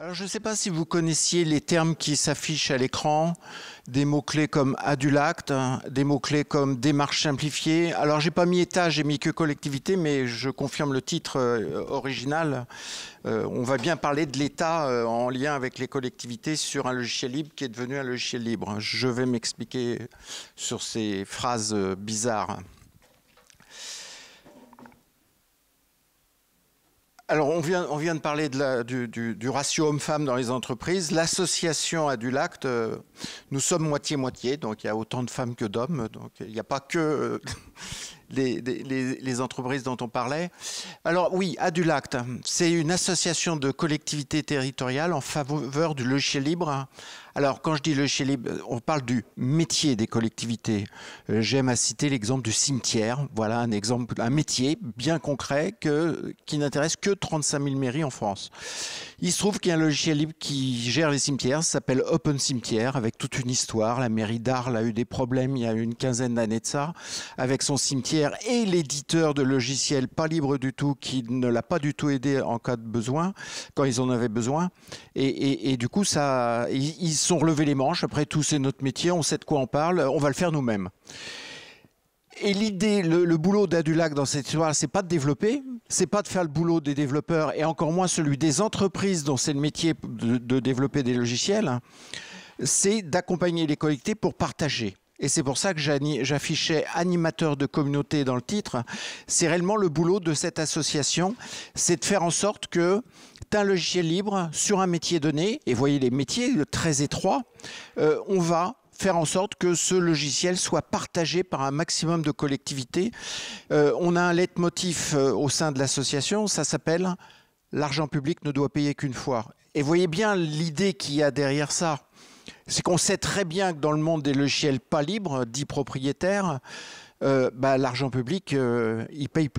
Alors, je ne sais pas si vous connaissiez les termes qui s'affichent à l'écran, des mots-clés comme adulacte, des mots-clés comme démarche simplifiée. Alors, j'ai pas mis État, j'ai mis que collectivité, mais je confirme le titre euh, original. Euh, on va bien parler de l'État euh, en lien avec les collectivités sur un logiciel libre qui est devenu un logiciel libre. Je vais m'expliquer sur ces phrases bizarres. Alors, on vient, on vient de parler du, ratio homme-femme dans les entreprises. L'association Adulacte, euh, nous sommes moitié-moitié, donc il y a autant de femmes que d'hommes. Donc, il n'y a pas que euh, les, entreprises dont on parlait. Alors, oui, Adulacte, c'est une association de collectivités territoriales en faveur du logiciel libre hein, alors, quand je dis le logiciel libre, euh, on parle du métier des collectivités. Euh, j'aime à citer l'exemple du cimetière. Voilà un exemple, un métier bien concret qui n'intéresse que 35 000 mairies en France. Il se trouve qu'il y a un logiciel libre qui gère les cimetières. Ça s'appelle Open Cimetière, avec toute une histoire. La mairie d'Arles a eu des problèmes il y a une quinzaine d'années de ça, avec son cimetière et l'éditeur de logiciels pas libre du tout, qui ne l'a pas du tout aidé en cas de besoin, quand ils en avaient besoin. Et, du coup, ça, ils sont relevés les manches. Après tout, c'est notre métier, on sait de quoi on parle, on va le faire nous-mêmes. Et l'idée, le, boulot d'Adulac dans cette histoire, c'est pas de développer, c'est pas de faire le boulot des développeurs et encore moins celui des entreprises dont c'est le métier de, développer des logiciels. Hein. C'est d'accompagner les collectés pour partager. Et c'est pour ça que j'affichais animateur de communauté dans le titre. C'est réellement le boulot de cette association, c'est de faire en sorte que un logiciel libre sur un métier donné, et voyez les métiers le très étroits, euh, on va faire en sorte que ce logiciel soit partagé par un maximum de collectivités. Euh, on a un leitmotiv euh, au sein de l'association, ça s'appelle L'argent public ne doit payer qu'une fois. Et voyez bien l'idée qu'il y a derrière ça c'est qu'on sait très bien que dans le monde des logiciels pas libres, dits propriétaires, euh, bah, l'argent public, euh, il, paye,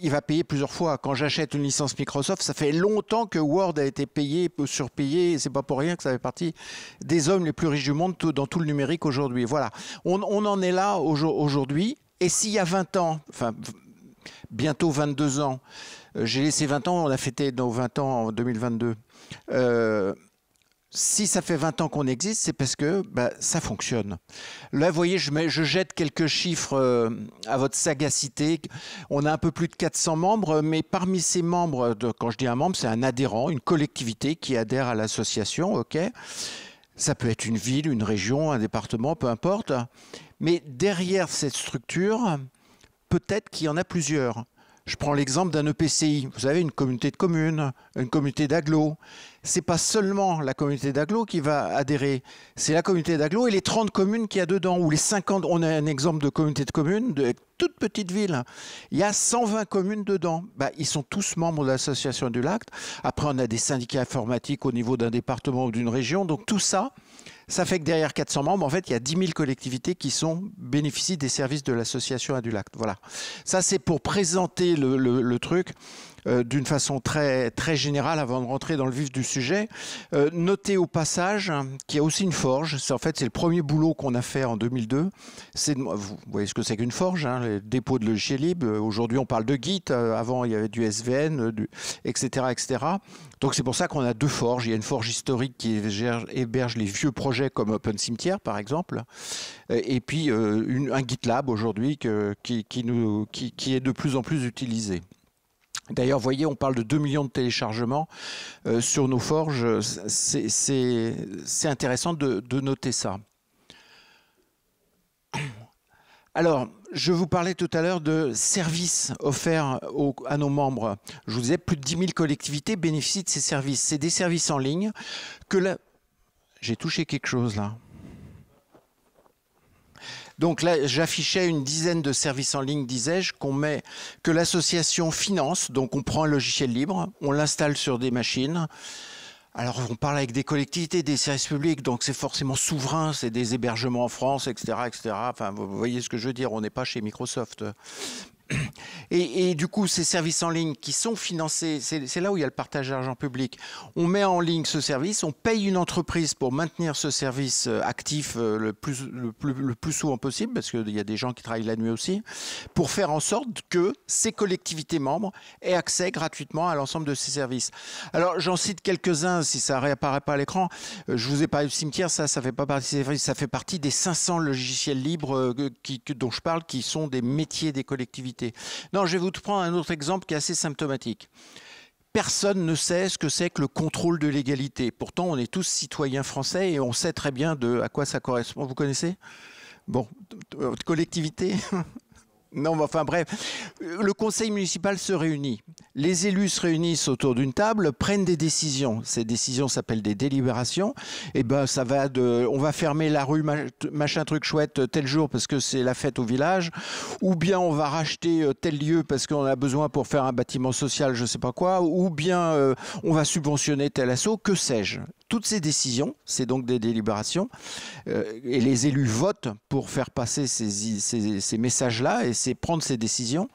il va payer plusieurs fois. Quand j'achète une licence Microsoft, ça fait longtemps que Word a été payé, surpayé, et c'est pas pour rien que ça fait partie des hommes les plus riches du monde dans tout le numérique aujourd'hui. Voilà, on, en est là aujourd'hui. Et s'il y a 20 ans, enfin bientôt 22 ans, euh, j'ai laissé 20 ans, on a fêté nos 20 ans en 2022 si ça fait 20 ans qu'on existe, c'est parce que bah, ça fonctionne. Là, vous voyez, je, jette quelques chiffres euh, à votre sagacité. On a un peu plus de 400 membres, mais parmi ces membres, quand je dis un membre, c'est un adhérent, une collectivité qui adhère à l'association, ok Ça peut être une ville, une région, un département, peu importe. Mais derrière cette structure, peut-être qu'il y en a plusieurs. Je prends l'exemple d'un EPCI. Vous avez une communauté de communes, une communauté d'agglos. n'est pas seulement la communauté d'agglos qui va adhérer, c'est la communauté d'agglos et les 30 communes qu'il y a dedans, ou les 50. On a un exemple de communauté de communes, de toute petite ville. Il y a 120 communes dedans. Bah, ils sont tous membres de l'association du LACT. Après, on a des syndicats informatiques au niveau d'un département ou d'une région. Donc tout ça, ça fait que derrière 400 membres, en fait, il y a 10 000 collectivités qui sont bénéficient des services de l'association à Voilà. Ça, c'est pour présenter le truc. Euh, d'une façon très, très générale avant de rentrer dans le vif du sujet. Euh, notez au passage qu'il y a aussi une forge. C'est en fait c'est le premier boulot qu'on a fait en 2002. C'est vous voyez ce que c'est qu'une forge, hein, les de logiciels libres. Euh, aujourd'hui on parle de Git. Avant il y avait du SVN, etc., etc. Donc c'est pour ça qu'on a deux forges. Il y a une forge historique qui héberge, les vieux projets comme Open Cimetière par exemple, et puis un GitLab aujourd'hui qui est de plus en plus utilisé. D'ailleurs, voyez, on parle de 2 millions de téléchargements euh, sur nos forges. C'est intéressant de, noter ça. Alors, je vous parlais tout à l'heure de services offerts à nos membres. Je vous disais, plus de 10 000 collectivités bénéficient de ces services. C'est des services en ligne que la... J'ai touché quelque chose là. Donc là, j'affichais une dizaine de services en ligne, disais-je, qu'on met, que l'association finance. Donc on prend un logiciel libre, on l'installe sur des machines. Alors, on parle avec des collectivités, des services publics, donc c'est forcément souverain, c'est des hébergements en France, etc., etc. Enfin, vous voyez ce que je veux dire, on n'est pas chez Microsoft. Et, du coup, ces services en ligne qui sont financés, c'est là où il y a le partage d'argent public. On met en ligne ce service, on paye une entreprise pour maintenir ce service euh, actif euh, le plus, souvent possible, parce qu'il y a des gens qui travaillent la nuit aussi, pour faire en sorte que ces collectivités membres aient accès gratuitement à l'ensemble de ces services. Alors, j'en cite quelques-uns si ça réapparaît pas à l'écran. Euh, je vous ai parlé du cimetière, ça, ça fait pas partie ça fait partie des 500 logiciels libres dont je parle, qui sont des métiers des collectivités non, je vais vous prendre un autre exemple qui est assez symptomatique. Personne ne sait ce que c'est que le contrôle de l'égalité. Pourtant, on est tous citoyens français et on sait très bien de à quoi ça correspond. Vous connaissez Bon, euh, collectivité Non, mais enfin bref, le conseil municipal se réunit. Les élus se réunissent autour d'une table, prennent des décisions. Ces décisions s'appellent des délibérations. Et eh ben, ça va de, on va fermer la rue machin truc chouette euh, tel jour parce que c'est la fête au village, ou bien on va racheter euh, tel lieu parce qu'on a besoin pour faire un bâtiment social, je sais pas quoi, ou bien euh, on va subventionner tel assaut, que sais-je. Toutes ces décisions, c'est donc des délibérations, euh, et les élus votent pour faire passer ces, messages-là et c'est prendre ces décisions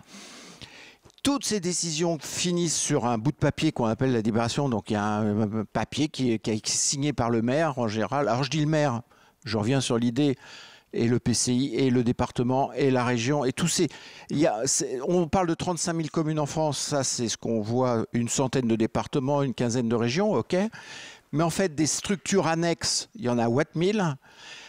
toutes ces décisions finissent sur un bout de papier qu'on appelle la délibération. Donc il y a un papier qui est, signé par le maire en général. Alors je dis le maire, je reviens sur l'idée et le PCI et le département et la région et tous ces. on parle de 35 000 communes en France, ça c'est ce qu'on voit, une centaine de départements, une quinzaine de régions, ok mais en fait des structures annexes, il y en a 8000,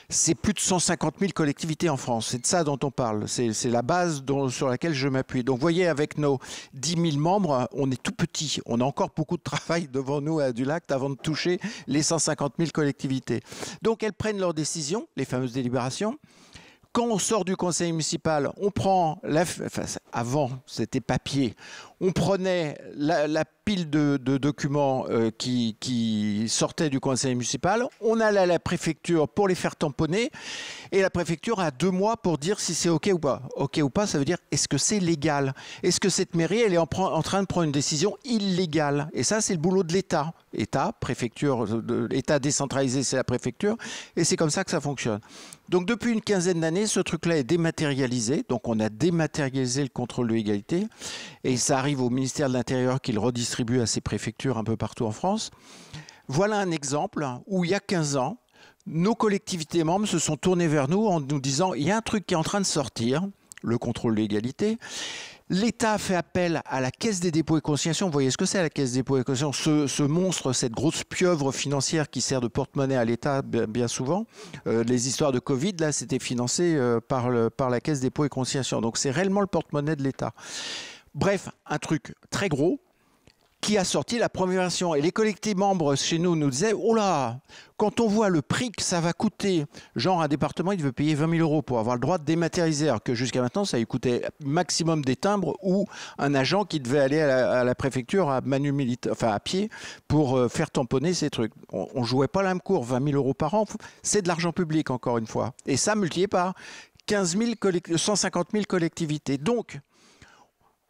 c'est plus de 150 000 collectivités en France. C'est de ça dont on parle. C'est la base sur laquelle je m'appuie. Donc, vous voyez, avec nos 10 000 membres, on est tout petit. On a encore beaucoup de travail devant nous à Dulacte avant de toucher les 150 000 collectivités. Donc, elles prennent leurs décisions, les fameuses délibérations quand on sort du conseil municipal, on prend avant c'était papier, on prenait la, pile de, documents euh, qui, sortaient du conseil municipal, on allait à la préfecture pour les faire tamponner, et la préfecture a deux mois pour dire si c'est OK ou pas. OK ou pas, ça veut dire est-ce que c'est légal Est-ce que cette mairie, elle est en, train de prendre une décision illégale Et ça, c'est le boulot de l'État. État, préfecture, euh, État décentralisé, c'est la préfecture, et c'est comme ça que ça fonctionne. Donc depuis une quinzaine d'années, ce truc-là est dématérialisé, donc on a dématérialisé le contrôle de l'égalité, et ça arrive au ministère de l'Intérieur qu'il redistribue à ses préfectures un peu partout en France. Voilà un exemple où il y a 15 ans, nos collectivités membres se sont tournées vers nous en nous disant il y a un truc qui est en train de sortir, le contrôle de l'égalité. L'État fait appel à la Caisse des dépôts et consignations. Vous voyez ce que c'est la Caisse des dépôts et consignations ce, monstre, cette grosse pieuvre financière qui sert de porte-monnaie à l'État bien souvent. Euh, les histoires de Covid, là, c'était financé euh, par, par la Caisse des dépôts et consignations. Donc c'est réellement le porte-monnaie de l'État. Bref, un truc très gros qui a sorti la première version. Et les collectifs membres chez nous nous disaient, oh là, quand on voit le prix que ça va coûter, genre un département, il veut payer 20 000 euros pour avoir le droit de dématérialiser, alors que jusqu'à maintenant, ça lui coûtait maximum des timbres ou un agent qui devait aller à la, préfecture à, à pied pour euh, faire tamponner ces trucs. On, ne jouait pas la même cour, 20 000 euros par an, c'est de l'argent public encore une fois. Et ça multiplié par 15 000 150 000 collectivités. Donc,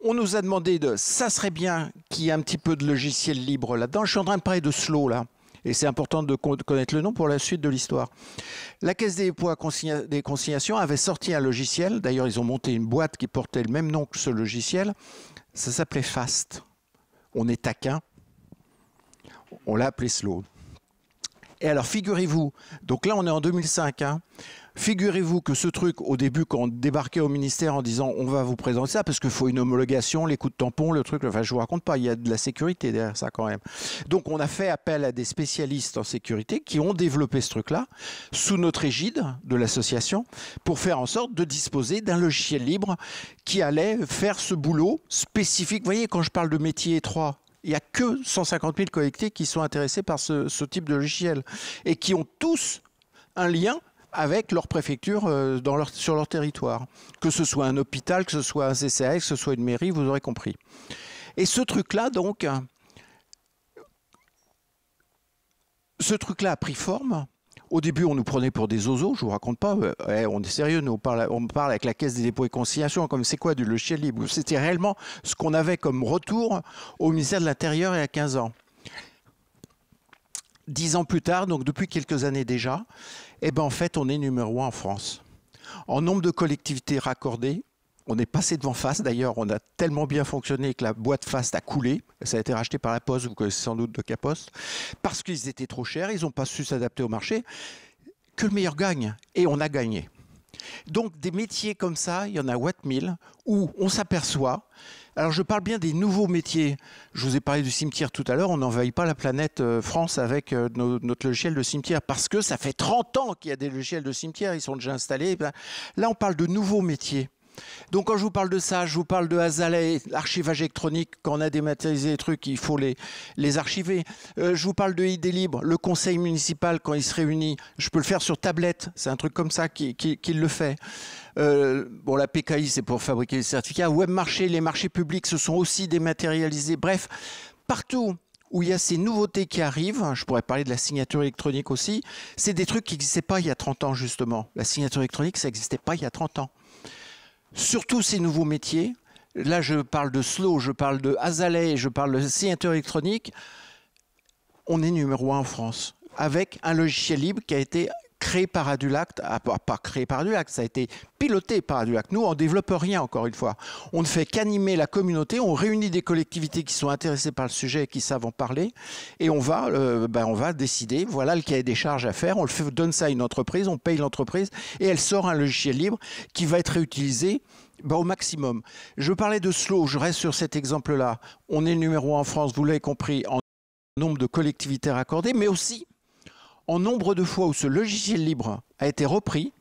on nous a demandé de, ça serait bien qu'il y ait un petit peu de logiciel libre là-dedans. Je suis en train de parler de slow là. Et c'est important de connaître le nom pour la suite de l'histoire. La Caisse des et des consignations avait sorti un logiciel. D'ailleurs, ils ont monté une boîte qui portait le même nom que ce logiciel. Ça s'appelait Fast. On est taquin. On l'a appelé Slow. Et alors, figurez-vous, donc là, on est en 2005. Figurez-vous que ce truc, au début, quand on débarquait au ministère en disant on va vous présenter ça, parce qu'il faut une homologation, les coups de tampon, le truc, enfin je vous raconte pas, il y a de la sécurité derrière ça quand même. Donc on a fait appel à des spécialistes en sécurité qui ont développé ce truc-là, sous notre égide de l'association, pour faire en sorte de disposer d'un logiciel libre qui allait faire ce boulot spécifique. Vous voyez, quand je parle de métier étroit, il n'y a que 150 000 collectés qui sont intéressés par ce, ce type de logiciel et qui ont tous un lien avec leur préfecture euh, sur leur territoire. Que ce soit un hôpital, que ce soit un CCA, que ce soit une mairie, vous aurez compris. Et ce truc-là, donc, ce truc-là a pris forme. Au début, on nous prenait pour des oiseaux, je vous raconte pas. Euh, eh, on est sérieux, on parle, on parle, avec la Caisse des dépôts et conciliations, comme c'est quoi du logiciel libre C'était réellement ce qu'on avait comme retour au ministère de l'Intérieur il y a 15 ans dix ans plus tard, donc depuis quelques années déjà, eh ben en fait, on est numéro un en France. En nombre de collectivités raccordées, on est passé devant Fast. D'ailleurs, on a tellement bien fonctionné que la boîte Fast a coulé. Ça a été racheté par la Poste, vous connaissez sans doute de Caposte, parce qu'ils étaient trop chers, ils n'ont pas su s'adapter au marché. Que le meilleur gagne. Et on a gagné. Donc, des métiers comme ça, il y en a 1000 où on s'aperçoit alors je parle bien des nouveaux métiers. Je vous ai parlé du cimetière tout à l'heure, on n'envahit pas la planète euh, France avec euh, notre logiciel de cimetière parce que ça fait 30 ans qu'il y a des logiciels de cimetière, ils sont déjà installés. Là on parle de nouveaux métiers. Donc quand je vous parle de ça, je vous parle de Hazalay, l'archivage électronique, quand on a dématérialisé les trucs, il faut les, les archiver. Euh, je vous parle de ID Libre, le conseil municipal, quand il se réunit, je peux le faire sur tablette, c'est un truc comme ça qui, le fait. Euh, bon, la PKI, c'est pour fabriquer les certificats. Webmarché, les marchés publics se sont aussi dématérialisés. Bref, partout où il y a ces nouveautés qui arrivent, je pourrais parler de la signature électronique aussi, c'est des trucs qui n'existaient pas il y a 30 ans, justement. La signature électronique, ça n'existait pas il y a 30 ans surtout ces nouveaux métiers. Là, je parle de Slow, je parle de Azalea, je parle de signature électronique. On est numéro un en France avec un logiciel libre qui a été créé par Adulact, ah, pas créé par Adulact, ça a été piloté par Adulact. Nous, on développe rien, encore une fois. On ne fait qu'animer la communauté, on réunit des collectivités qui sont intéressées par le sujet et qui savent en parler, et on va, euh, ben, on va décider, voilà le cahier des charges à faire, on le donne ça à une entreprise, on paye l'entreprise, et elle sort un logiciel libre qui va être réutilisé ben, au maximum. Je parlais de slow, je reste sur cet exemple-là. On est numéro un en France, vous l'avez compris, en nombre de collectivités raccordées, mais aussi en nombre de fois où ce logiciel libre a été repris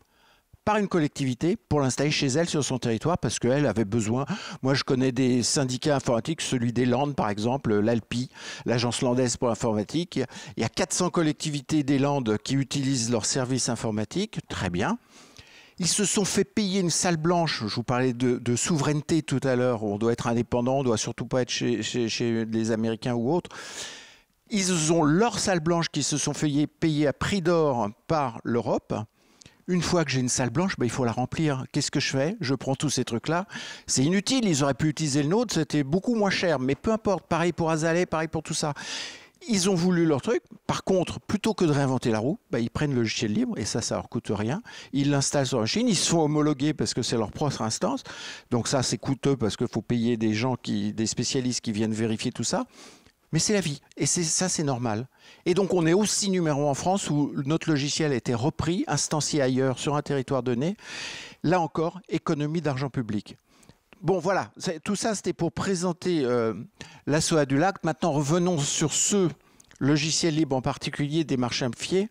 par une collectivité pour l'installer chez elle sur son territoire parce qu'elle avait besoin. Moi, je connais des syndicats informatiques, celui des Landes par exemple, l'ALPI, l'Agence landaise pour l'informatique. Il y a 400 collectivités des Landes qui utilisent leurs services informatiques. Très bien. Ils se sont fait payer une salle blanche. Je vous parlais de, souveraineté tout à l'heure. On doit être indépendant, on doit surtout pas être chez les Américains ou autres. Ils ont leur salle blanche qui se sont fait payer à prix d'or par l'Europe. Une fois que j'ai une salle blanche, ben, il faut la remplir. Qu'est-ce que je fais Je prends tous ces trucs-là. C'est inutile, ils auraient pu utiliser le nôtre, c'était beaucoup moins cher. Mais peu importe, pareil pour Azalée, pareil pour tout ça. Ils ont voulu leur truc. Par contre, plutôt que de réinventer la roue, bah, ils prennent le logiciel libre et ça, ça leur coûte rien. Ils l'installent sur la chine. Ils se font homologuer parce que c'est leur propre instance. Donc ça, c'est coûteux parce qu'il faut payer des gens qui, des spécialistes qui viennent vérifier tout ça. Mais c'est la vie. Et ça, c'est normal. Et donc, on est aussi numéro en France où notre logiciel a été repris, instancié ailleurs, sur un territoire donné. Là encore, économie d'argent public. Bon, voilà. Tout ça, c'était pour présenter euh, la SOA du lac. Maintenant, revenons sur ce logiciel libre en particulier des marchés fiers.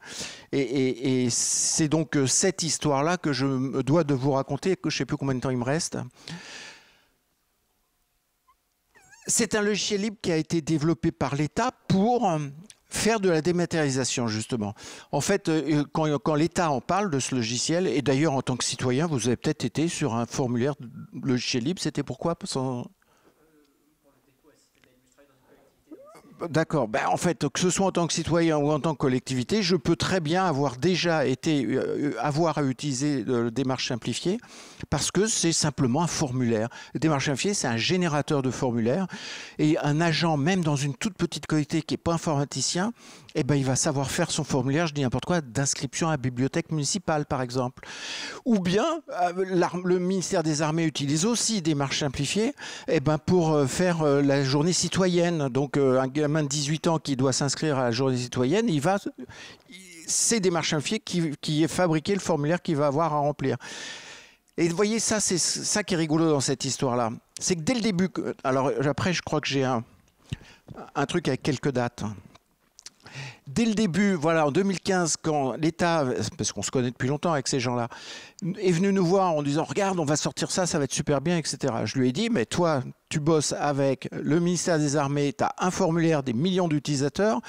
Et, c'est donc euh, cette histoire-là que je dois de vous raconter, que je ne sais plus combien de temps il me reste c'est un logiciel libre qui a été développé par l'État pour euh, faire de la dématérialisation, justement. En fait, euh, euh, quand, l'État en parle de ce logiciel, et d'ailleurs en tant que citoyen, vous avez peut-être été sur un formulaire logiciel libre, c'était pourquoi D'accord. Ben, en fait, que ce soit en tant que citoyen ou en tant que collectivité, je peux très bien avoir déjà été, euh, euh, avoir à utiliser euh, démarche simplifiée parce que c'est simplement un formulaire. démarche simplifiée, c'est un générateur de formulaires et un agent, même dans une toute petite collectivité qui n'est pas informaticien, eh ben, il va savoir faire son formulaire, je dis n'importe quoi, d'inscription à la bibliothèque municipale, par exemple. Ou bien, le ministère des Armées utilise aussi des simplifiée simplifiées eh ben, pour faire la journée citoyenne. Donc, un de 18 ans qui doit s'inscrire à la journée citoyenne, il va, c'est des marchands qui, qui est fabriqué le formulaire qu'il va avoir à remplir. Et vous voyez, ça, c'est ça qui est rigolo dans cette histoire-là. C'est que dès le début, alors après, je crois que j'ai un, un truc avec quelques dates. Dès le début, voilà, en 2015, quand l'État, parce qu'on se connaît depuis longtemps avec ces gens-là, est venu nous voir en disant Regarde, on va sortir ça, ça va être super bien, etc. Je lui ai dit Mais toi, tu bosses avec le ministère des Armées, tu as un formulaire des millions d'utilisateurs.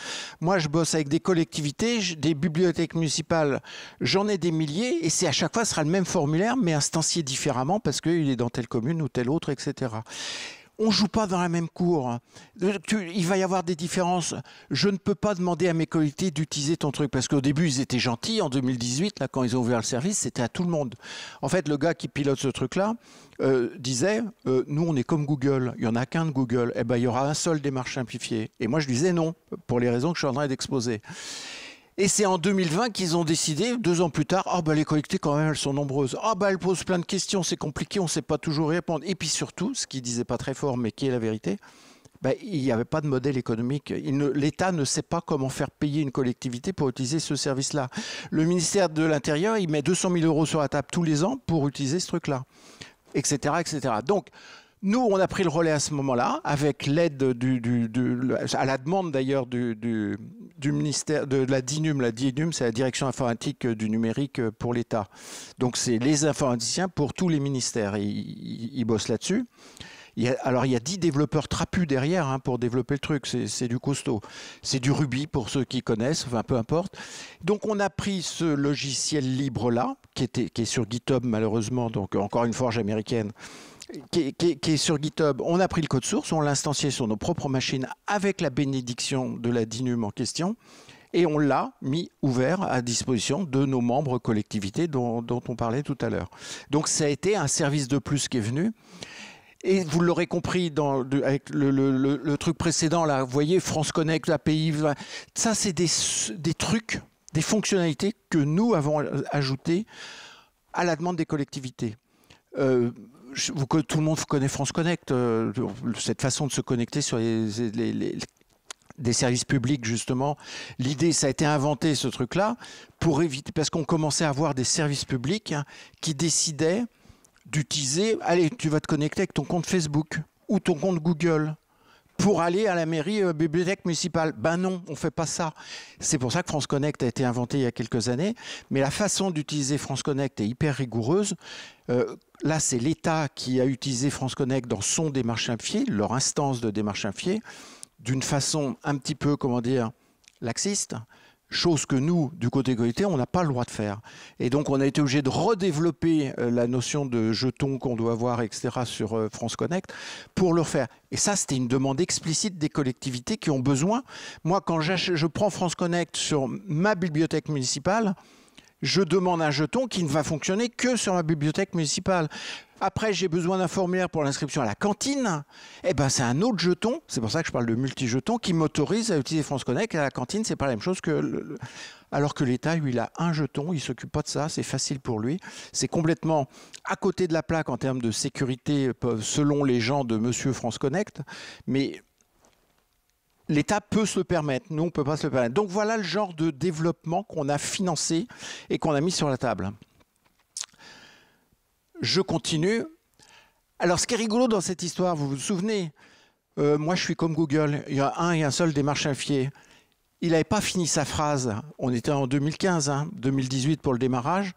Moi, je bosse avec des collectivités, des bibliothèques municipales, j'en ai des milliers, et c'est à chaque fois, ce sera le même formulaire, mais instancié différemment parce qu'il est dans telle commune ou telle autre, etc on joue pas dans la même cour. Euh, il va y avoir des différences. Je ne peux pas demander à mes collègues d'utiliser ton truc parce qu'au début ils étaient gentils. En 2018, là, quand ils ont ouvert le service, c'était à tout le monde. En fait, le gars qui pilote ce truc-là euh, disait euh, nous, on est comme Google. Il y en a qu'un de Google. Eh ben, il y aura un seul démarche simplifiée. Et moi, je disais non pour les raisons que je suis en train d'exposer. Et c'est en 2020 qu'ils ont décidé, deux ans plus tard, ah, bah, les collectivités, quand même, elles sont nombreuses. Ah, bah elles posent plein de questions, c'est compliqué, on ne sait pas toujours répondre. Et puis surtout, ce qu'ils disait pas très fort, mais qui est la vérité, bah, il n'y avait pas de modèle économique. L'État ne sait pas comment faire payer une collectivité pour utiliser ce service-là. Le ministère de l'Intérieur, il met 200 000 euros sur la table tous les ans pour utiliser ce truc-là, etc., etc. Donc, nous, on a pris le relais à ce moment-là, avec l'aide à la demande d'ailleurs du, ministère de la DINUM. La DINUM, c'est la direction informatique du numérique pour l'État. Donc, c'est les informaticiens pour tous les ministères. Ils, bossent là-dessus. alors, il y a 10 développeurs trapus derrière hein, pour développer le truc. C'est du costaud. C'est du rubis pour ceux qui connaissent, enfin peu importe. Donc, on a pris ce logiciel libre-là, qui est sur GitHub malheureusement, donc encore une forge américaine qui est, sur GitHub, on a pris le code source, on l'a instancié sur nos propres machines avec la bénédiction de la DINUM en question, et on l'a mis ouvert à disposition de nos membres collectivités dont, on parlait tout à l'heure. Donc ça a été un service de plus qui est venu. Et vous l'aurez compris avec le, truc précédent, là, vous voyez, France Connect, API, ça c'est des, trucs, des fonctionnalités que nous avons ajoutées à la demande des collectivités. Euh, tout le monde connaît France Connect, euh, cette façon de se connecter sur des services publics justement. L'idée, ça a été inventé ce truc-là pour éviter, parce qu'on commençait à avoir des services publics hein, qui décidaient d'utiliser, allez, tu vas te connecter avec ton compte Facebook ou ton compte Google pour aller à la mairie euh, bibliothèque municipale. Ben non, on fait pas ça. C'est pour ça que France Connect a été inventé il y a quelques années, mais la façon d'utiliser France Connect est hyper rigoureuse. Euh, Là, c'est l'État qui a utilisé France Connect dans son démarche infier, leur instance de démarche infier, d'une façon un petit peu, comment dire, laxiste, chose que nous, du côté collecté, on n'a pas le droit de faire. Et donc, on a été obligé de redévelopper euh, la notion de jetons qu'on doit avoir, etc., sur euh, France Connect, pour le refaire. Et ça, c'était une demande explicite des collectivités qui ont besoin. Moi, quand je prends France Connect sur ma bibliothèque municipale, je demande un jeton qui ne va fonctionner que sur ma bibliothèque municipale. Après, j'ai besoin d'un formulaire pour l'inscription à la cantine. Eh ben, c'est un autre jeton. C'est pour ça que je parle de multi-jeton qui m'autorise à utiliser France Connect. À la cantine, c'est pas la même chose que. Alors que l'État, lui, il a un jeton. Il s'occupe pas de ça. C'est facile pour lui. C'est complètement à côté de la plaque en termes de sécurité euh, selon les gens de Monsieur France Connect. Mais L'État peut se le permettre, nous on ne peut pas se le permettre. Donc voilà le genre de développement qu'on a financé et qu'on a mis sur la table. Je continue. Alors ce qui est rigolo dans cette histoire, vous vous souvenez, euh, moi je suis comme Google, il y a un et un seul démarche fier Il n'avait pas fini sa phrase, on était en 2015, 2018 hein, pour le démarrage,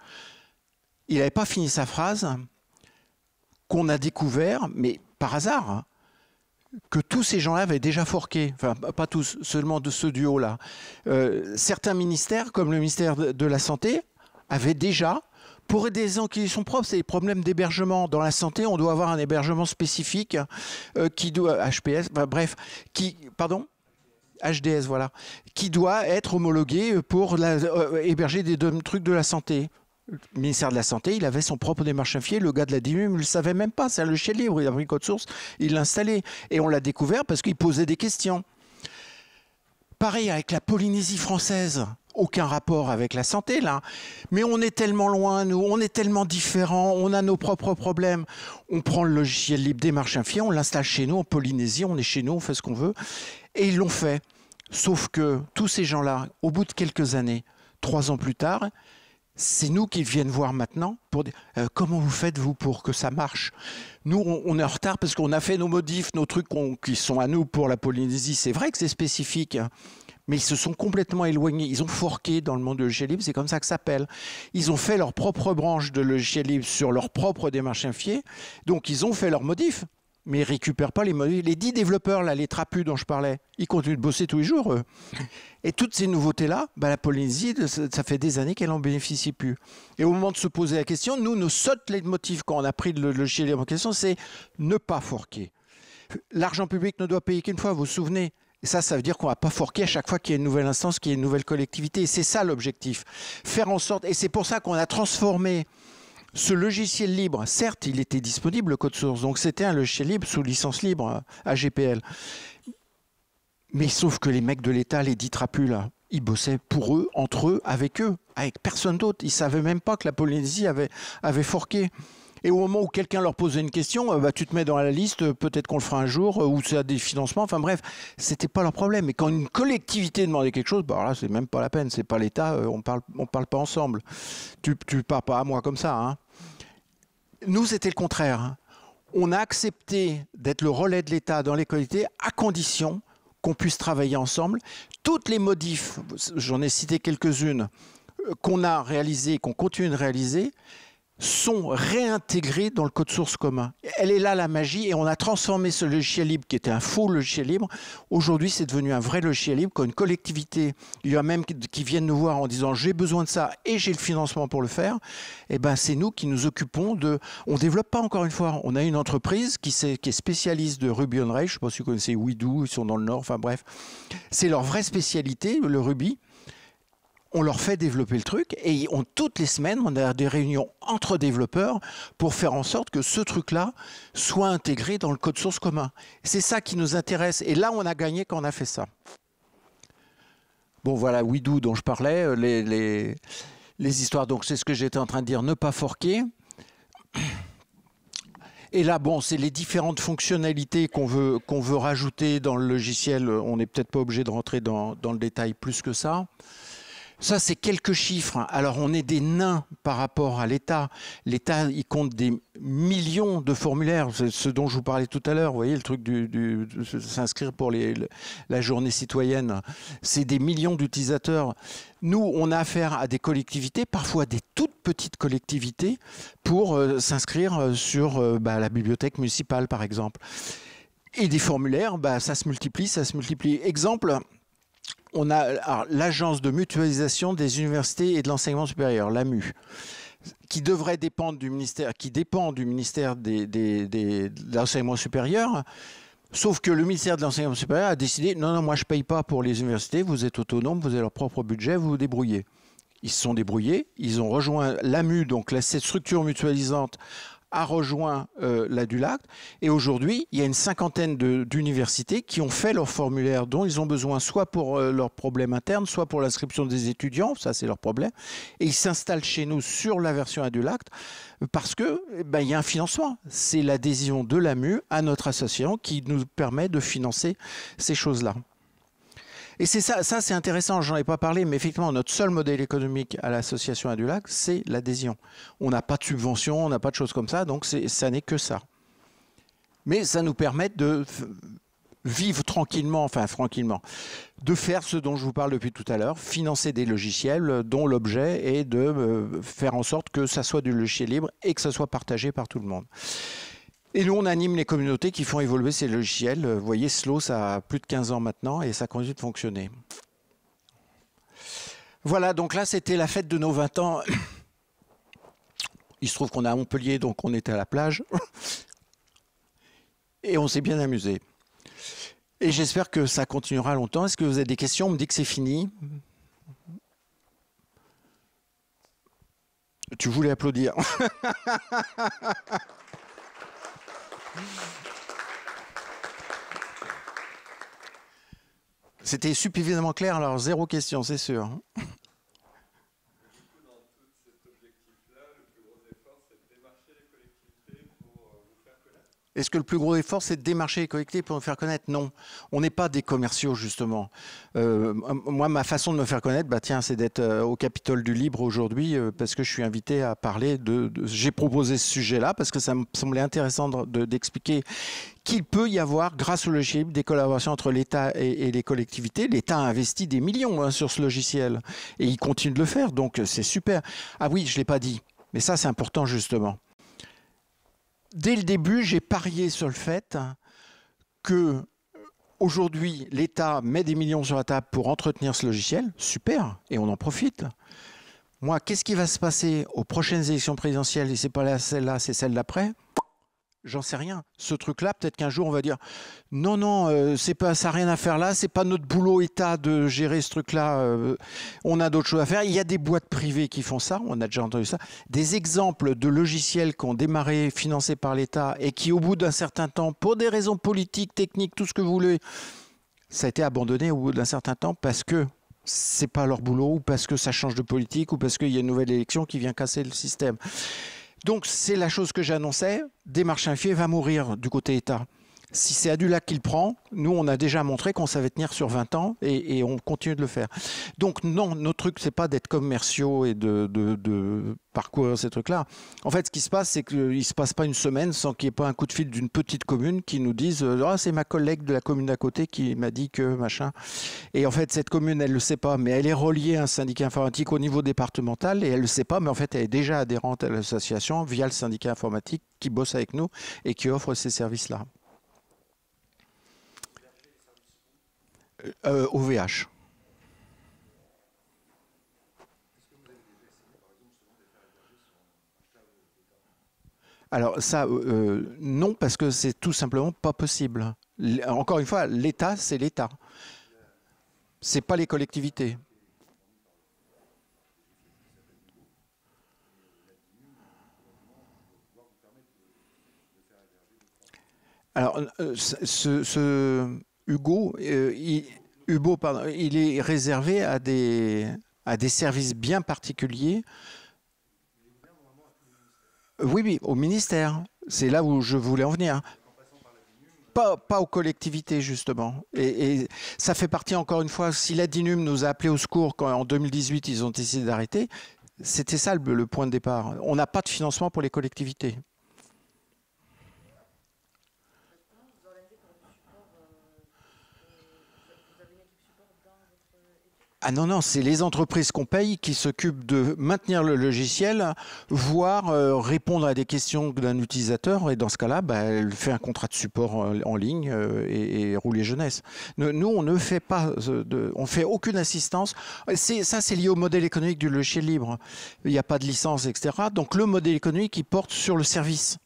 il n'avait pas fini sa phrase qu'on a découvert, mais par hasard, hein que tous ces gens-là avaient déjà forqué, enfin pas tous, seulement de ce duo-là. Euh, certains ministères, comme le ministère de la Santé, avaient déjà, pour des gens qui sont propres, c'est les problèmes d'hébergement. Dans la santé, on doit avoir un hébergement spécifique euh, qui doit, HPS, bref, qui, pardon HDS, voilà, qui doit être homologué pour euh, héberger des trucs de la santé le ministère de la Santé, il avait son propre démarche-fier. Le gars de la DIMUM ne le savait même pas. C'est un logiciel libre. Il a pris code source, il l'a installé. Et on l'a découvert parce qu'il posait des questions. Pareil avec la Polynésie française. Aucun rapport avec la santé, là. Mais on est tellement loin, nous. On est tellement différents. On a nos propres problèmes. On prend le logiciel libre démarche infier, on l'installe chez nous, en Polynésie. On est chez nous, on fait ce qu'on veut. Et ils l'ont fait. Sauf que tous ces gens-là, au bout de quelques années, trois ans plus tard, c'est nous qui viennent voir maintenant pour dire euh, comment vous faites vous pour que ça marche. Nous, on, est en retard parce qu'on a fait nos modifs, nos trucs qui sont à nous pour la Polynésie. C'est vrai que c'est spécifique, hein, mais ils se sont complètement éloignés. Ils ont forqué dans le monde de logiciel c'est comme ça que ça s'appelle. Ils ont fait leur propre branche de logiciel sur leur propre démarche infier, donc ils ont fait leurs modifs mais ils récupèrent pas les modules. Les 10 développeurs, les trapus dont je parlais, ils continuent de bosser tous les jours, Et toutes ces nouveautés-là, bah, la Polynésie, ça fait des années qu'elle en bénéficie plus. Et au moment de se poser la question, nous, nous sautons les motifs quand on a pris le logiciel en question, c'est ne pas forquer. L'argent public ne doit payer qu'une fois, vous vous souvenez et ça, ça veut dire qu'on ne va pas forquer à chaque fois qu'il y a une nouvelle instance, qu'il y a une nouvelle collectivité. Et c'est ça l'objectif. Faire en sorte, et c'est pour ça qu'on a transformé ce logiciel libre, certes, il était disponible, le code source, donc c'était un logiciel libre sous licence libre euh, AGPL. Mais sauf que les mecs de l'État, les dits ils bossaient pour eux, entre eux, avec eux, avec personne d'autre. Ils ne savaient même pas que la Polynésie avait forqué. Et au moment où quelqu'un leur posait une question, euh, bah, tu te mets dans la liste, euh, peut-être qu'on le fera un jour, euh, ou c'est à des financements, enfin bref, c'était pas leur problème. Mais quand une collectivité demandait quelque chose, bah là, c'est même pas la peine, c'est pas l'État, on parle, on parle pas ensemble. Tu, tu pars pas à moi comme ça. Hein. Nous, c'était le contraire. Hein. On a accepté d'être le relais de l'État dans les collectivités à condition qu'on puisse travailler ensemble. Toutes les modifs, j'en ai cité quelques-unes, qu'on a réalisées, qu'on continue de réaliser, sont réintégrés dans le code source commun. Elle est là la magie et on a transformé ce logiciel libre qui était un faux logiciel libre. Aujourd'hui, c'est devenu un vrai logiciel libre quand une collectivité, il y a même qui viennent nous voir en disant j'ai besoin de ça et j'ai le financement pour le faire. Et eh ben c'est nous qui nous occupons de. On développe pas encore une fois. On a une entreprise qui, est, spécialiste de Ruby on Rails. Je ne sais pas si vous connaissez ils sont dans le Nord. Enfin bref, c'est leur vraie spécialité le Ruby on leur fait développer le truc et on, toutes les semaines, on a des réunions entre développeurs pour faire en sorte que ce truc-là soit intégré dans le code source commun. C'est ça qui nous intéresse et là, on a gagné quand on a fait ça. Bon, voilà, WeDo dont je parlais, euh, les, histoires, donc c'est ce que j'étais en train de dire, ne pas forquer. Et là, bon, c'est les différentes fonctionnalités qu'on veut, qu'on veut rajouter dans le logiciel. On n'est peut-être pas obligé de rentrer dans, le détail plus que ça. Ça, c'est quelques chiffres. Alors, on est des nains par rapport à l'État. L'État, il compte des millions de formulaires, ce dont je vous parlais tout à l'heure. Vous voyez, le truc de s'inscrire pour la journée citoyenne, c'est des millions d'utilisateurs. Nous, on a affaire à des collectivités, parfois des toutes petites collectivités, pour euh, s'inscrire euh, sur euh, bah, la bibliothèque municipale, par exemple. Et des formulaires, bah, ça se multiplie, ça se multiplie. Exemple, on a l'agence de mutualisation des universités et de l'enseignement supérieur, l'AMU, qui devrait dépendre du ministère, qui dépend du ministère de l'enseignement supérieur. Sauf que le ministère de l'enseignement supérieur a décidé non, non, moi je ne paye pas pour les universités, vous êtes autonomes, vous avez leur propre budget, vous vous débrouillez. Ils se sont débrouillés, ils ont rejoint l'AMU, donc cette structure mutualisante a rejoint euh, l'ADULACT. Et aujourd'hui, il y a une cinquantaine d'universités qui ont fait leur formulaire dont ils ont besoin soit pour euh, leurs problèmes internes, soit pour l'inscription des étudiants, ça c'est leur problème. Et ils s'installent chez nous sur la version ADULACT parce que eh ben, y a un financement. C'est l'adhésion de l'AMU à notre association qui nous permet de financer ces choses-là. Et c'est ça, ça c'est intéressant, j'en ai pas parlé, mais effectivement, notre seul modèle économique à l'association Adulac, c'est l'adhésion. On n'a pas de subvention, on n'a pas de choses comme ça, donc ça n'est que ça. Mais ça nous permet de vivre tranquillement, enfin tranquillement, de faire ce dont je vous parle depuis tout à l'heure, financer des logiciels dont l'objet est de euh, faire en sorte que ça soit du logiciel libre et que ça soit partagé par tout le monde. Et nous, on anime les communautés qui font évoluer ces logiciels. Vous voyez, Slow, ça a plus de 15 ans maintenant et ça continue de fonctionner. Voilà, donc là, c'était la fête de nos 20 ans. Il se trouve qu'on est à Montpellier, donc on était à la plage. Et on s'est bien amusé. Et j'espère que ça continuera longtemps. Est-ce que vous avez des questions On me dit que c'est fini. Tu voulais applaudir. C'était suffisamment clair, alors zéro question, c'est sûr. Est-ce que le plus gros effort, c'est de démarcher les collectivités pour nous faire connaître Non. On n'est pas des commerciaux, justement. Euh, moi, ma façon de me faire connaître, bah, tiens, c'est d'être euh, au Capitole du Libre aujourd'hui euh, parce que je suis invité à parler de... J'ai proposé ce sujet-là parce que ça me semblait intéressant d'expliquer qu'il peut y avoir, grâce au logiciel des collaborations entre l'État et, les collectivités. L'État a investi des millions hein, sur ce logiciel et il continue de le faire, donc c'est super. Ah oui, je ne l'ai pas dit, mais ça c'est important justement dès le début, j'ai parié sur le fait que euh, aujourd'hui, l'État met des millions sur la table pour entretenir ce logiciel. Super, et on en profite. Moi, qu'est-ce qui va se passer aux prochaines élections présidentielles Et c'est pas celle-là, c'est celle d'après J'en sais rien. Ce truc-là, peut-être qu'un jour on va dire non, non, euh, c'est pas, ça n'a rien à faire là. C'est pas notre boulot État de gérer ce truc-là. Euh, on a d'autres choses à faire. Il y a des boîtes privées qui font ça. On a déjà entendu ça. Des exemples de logiciels qui ont démarré financés par l'État et qui, au bout d'un certain temps, pour des raisons politiques, techniques, tout ce que vous voulez, ça a été abandonné au bout d'un certain temps parce que c'est pas leur boulot ou parce que ça change de politique ou parce qu'il y a une nouvelle élection qui vient casser le système. Donc c'est la chose que j'annonçais, démarche fier va mourir du côté État si c'est qui qu'il prend, nous, on a déjà montré qu'on savait tenir sur 20 ans et, on continue de le faire. Donc, non, notre truc, c'est pas d'être commerciaux et de, de parcourir ces trucs-là. En fait, ce qui se passe, c'est qu'il ne se passe pas une semaine sans qu'il n'y ait pas un coup de fil d'une petite commune qui nous dise euh, Ah, c'est ma collègue de la commune d'à côté qui m'a dit que machin. Et en fait, cette commune, elle ne le sait pas, mais elle est reliée à un syndicat informatique au niveau départemental et elle ne le sait pas, mais en fait, elle est déjà adhérente à l'association via le syndicat informatique qui bosse avec nous et qui offre ces services-là. au euh, VH. Alors ça, euh, euh, non, parce que c'est tout simplement pas possible. Encore une fois, l'État, c'est l'État. Ce n'est pas les collectivités. Alors, ce, Hugo, euh, il, Hugo il est réservé à des, à des services bien particuliers. Oui, oui, au ministère. C'est là où je voulais en venir. Pas, pas aux collectivités, justement. Et, ça fait partie, encore une fois, si la DINUM nous a appelés au secours quand en 2018, ils ont décidé d'arrêter, c'était ça le point de départ. On n'a pas de financement pour les collectivités. Ah non, non, c'est les entreprises qu'on paye qui s'occupent de maintenir le logiciel, voire euh, répondre à des questions d'un utilisateur. Et dans ce cas-là, bah, elle fait un contrat de support en, ligne euh, et, roule les jeunesse. Nous, on ne fait pas, euh, on fait aucune assistance. Ça, c'est lié au modèle économique du logiciel libre. Il n'y a pas de licence, etc. Donc le modèle économique, il porte sur le service.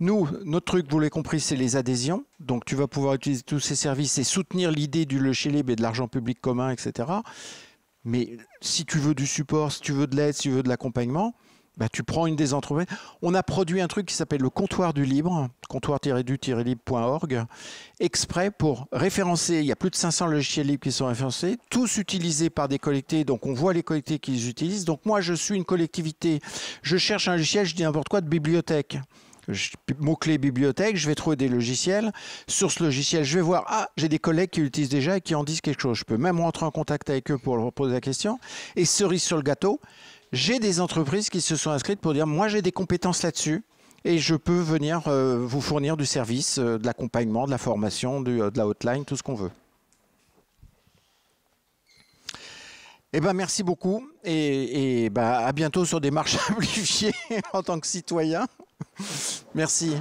Nous, notre truc, vous l'avez compris, c'est les adhésions. Donc tu vas pouvoir utiliser tous ces services et soutenir l'idée du logiciel libre et de l'argent public commun, etc. Mais si tu veux du support, si tu veux de l'aide, si tu veux de l'accompagnement, bah, tu prends une des entreprises. On a produit un truc qui s'appelle le comptoir du libre, comptoir-du-libre.org, exprès pour référencer. Il y a plus de 500 logiciels libres qui sont référencés, tous utilisés par des collectés. Donc, on voit les collectés qu'ils utilisent. Donc, moi, je suis une collectivité. Je cherche un logiciel, je dis n'importe quoi, de bibliothèque mot-clé bibliothèque, je vais trouver des logiciels. Sur ce logiciel, je vais voir, ah, j'ai des collègues qui l'utilisent déjà et qui en disent quelque chose. Je peux même rentrer en contact avec eux pour leur poser la question. Et cerise sur le gâteau, j'ai des entreprises qui se sont inscrites pour dire, moi j'ai des compétences là-dessus et je peux venir euh, vous fournir du service, euh, de l'accompagnement, de la formation, euh, de la hotline, tout ce qu'on veut. Eh ben, merci beaucoup et, et bah, à bientôt sur des marches amplifiées en tant que citoyen. Merci.